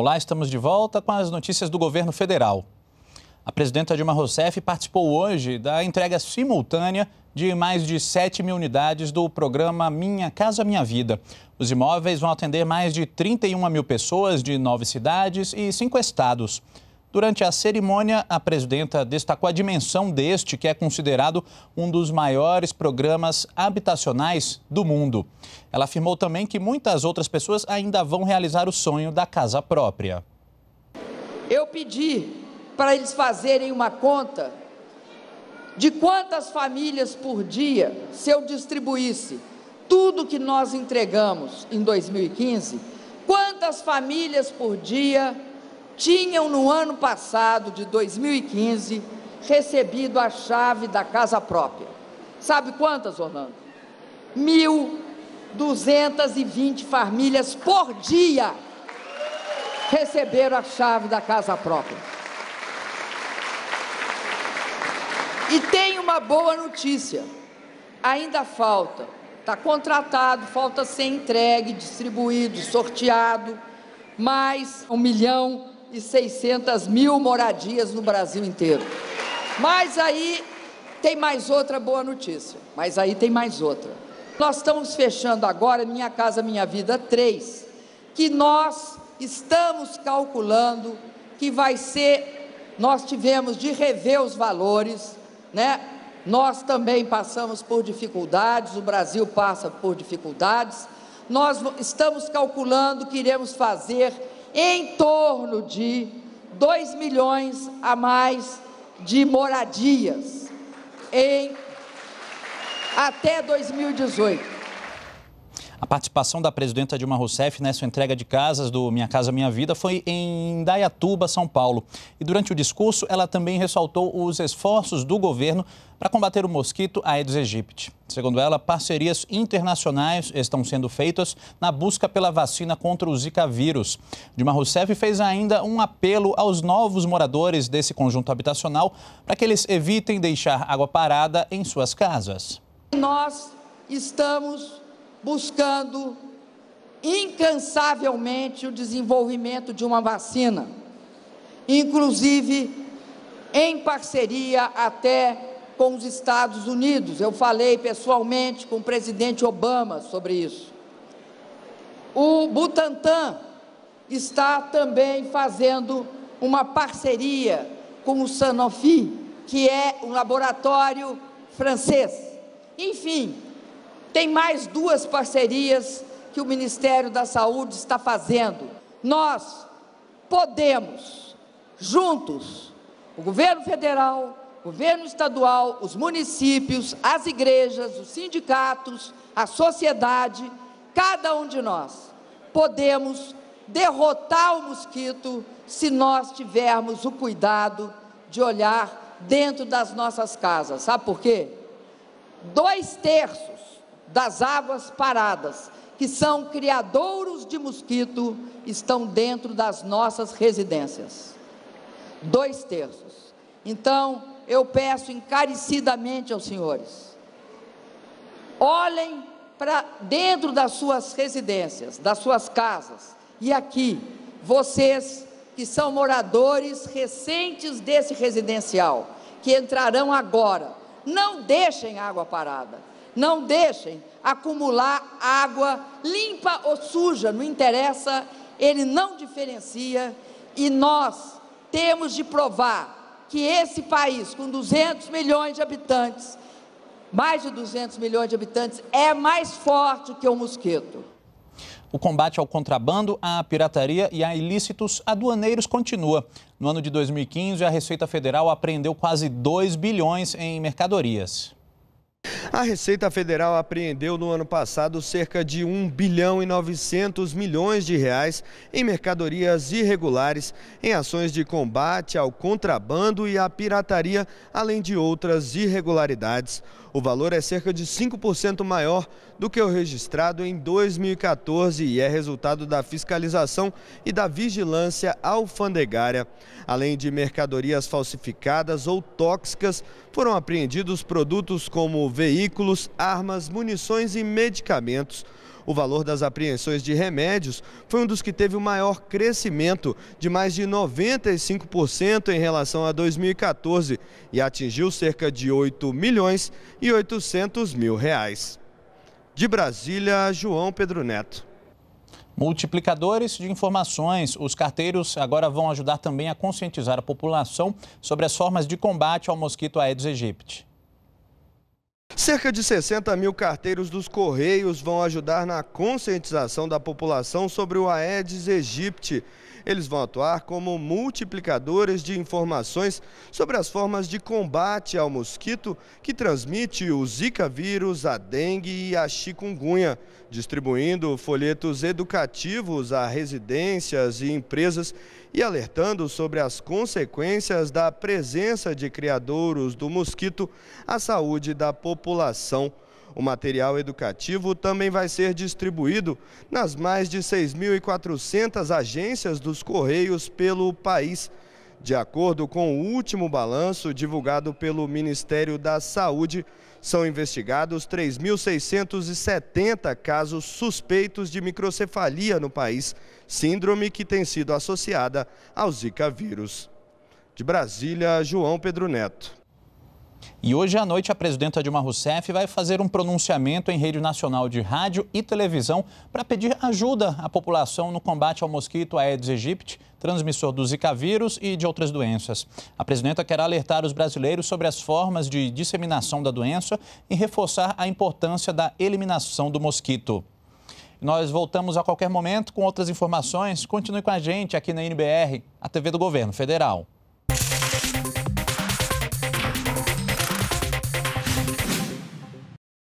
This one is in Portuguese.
Olá, estamos de volta com as notícias do governo federal. A presidenta Dilma Rousseff participou hoje da entrega simultânea de mais de 7 mil unidades do programa Minha Casa Minha Vida. Os imóveis vão atender mais de 31 mil pessoas de nove cidades e cinco estados. Durante a cerimônia, a presidenta destacou a dimensão deste, que é considerado um dos maiores programas habitacionais do mundo. Ela afirmou também que muitas outras pessoas ainda vão realizar o sonho da casa própria. Eu pedi para eles fazerem uma conta de quantas famílias por dia, se eu distribuísse tudo que nós entregamos em 2015, quantas famílias por dia tinham no ano passado, de 2015, recebido a chave da casa própria. Sabe quantas, Orlando? 1.220 famílias por dia receberam a chave da casa própria. E tem uma boa notícia: ainda falta, está contratado, falta ser entregue, distribuído, sorteado, mais um milhão e 600 mil moradias no Brasil inteiro. Mas aí tem mais outra boa notícia. Mas aí tem mais outra. Nós estamos fechando agora Minha Casa Minha Vida 3, que nós estamos calculando que vai ser. Nós tivemos de rever os valores, né? Nós também passamos por dificuldades, o Brasil passa por dificuldades. Nós estamos calculando que iremos fazer em torno de 2 milhões a mais de moradias em até 2018. A participação da presidenta Dilma Rousseff nessa entrega de casas do Minha Casa Minha Vida foi em Dayatuba, São Paulo. E durante o discurso, ela também ressaltou os esforços do governo para combater o mosquito Aedes aegypti. Segundo ela, parcerias internacionais estão sendo feitas na busca pela vacina contra o Zika vírus. Dilma Rousseff fez ainda um apelo aos novos moradores desse conjunto habitacional para que eles evitem deixar água parada em suas casas. Nós estamos buscando incansavelmente o desenvolvimento de uma vacina, inclusive em parceria até com os Estados Unidos. Eu falei pessoalmente com o presidente Obama sobre isso. O Butantan está também fazendo uma parceria com o Sanofi, que é um laboratório francês. Enfim, tem mais duas parcerias que o Ministério da Saúde está fazendo. Nós podemos, juntos, o governo federal, o governo estadual, os municípios, as igrejas, os sindicatos, a sociedade, cada um de nós, podemos derrotar o mosquito se nós tivermos o cuidado de olhar dentro das nossas casas. Sabe por quê? Dois terços das águas paradas, que são criadouros de mosquito, estão dentro das nossas residências. Dois terços. Então, eu peço encarecidamente aos senhores, olhem para dentro das suas residências, das suas casas, e aqui, vocês que são moradores recentes desse residencial, que entrarão agora, não deixem água parada não deixem acumular água limpa ou suja, não interessa, ele não diferencia e nós temos de provar que esse país com 200 milhões de habitantes, mais de 200 milhões de habitantes, é mais forte que o mosquito. O combate ao contrabando, à pirataria e a ilícitos aduaneiros continua. No ano de 2015, a Receita Federal apreendeu quase 2 bilhões em mercadorias. A Receita Federal apreendeu no ano passado cerca de 1 bilhão e 900 milhões de reais em mercadorias irregulares, em ações de combate ao contrabando e à pirataria, além de outras irregularidades. O valor é cerca de 5% maior do que o registrado em 2014 e é resultado da fiscalização e da vigilância alfandegária. Além de mercadorias falsificadas ou tóxicas, foram apreendidos produtos como veículos, armas, munições e medicamentos. O valor das apreensões de remédios foi um dos que teve o maior crescimento, de mais de 95% em relação a 2014, e atingiu cerca de 8 milhões e 800 mil reais. De Brasília, João Pedro Neto. Multiplicadores de informações. Os carteiros agora vão ajudar também a conscientizar a população sobre as formas de combate ao mosquito Aedes aegypti. Cerca de 60 mil carteiros dos Correios vão ajudar na conscientização da população sobre o Aedes aegypti. Eles vão atuar como multiplicadores de informações sobre as formas de combate ao mosquito que transmite o Zika vírus, a dengue e a chikungunya, distribuindo folhetos educativos a residências e empresas e alertando sobre as consequências da presença de criadouros do mosquito à saúde da população. O material educativo também vai ser distribuído nas mais de 6.400 agências dos Correios pelo país. De acordo com o último balanço divulgado pelo Ministério da Saúde, são investigados 3.670 casos suspeitos de microcefalia no país, síndrome que tem sido associada ao Zika vírus. De Brasília, João Pedro Neto. E hoje à noite, a presidenta Dilma Rousseff vai fazer um pronunciamento em rede nacional de rádio e televisão para pedir ajuda à população no combate ao mosquito Aedes aegypti, transmissor do Zika vírus e de outras doenças. A presidenta quer alertar os brasileiros sobre as formas de disseminação da doença e reforçar a importância da eliminação do mosquito. Nós voltamos a qualquer momento com outras informações. Continue com a gente aqui na NBR, a TV do Governo Federal.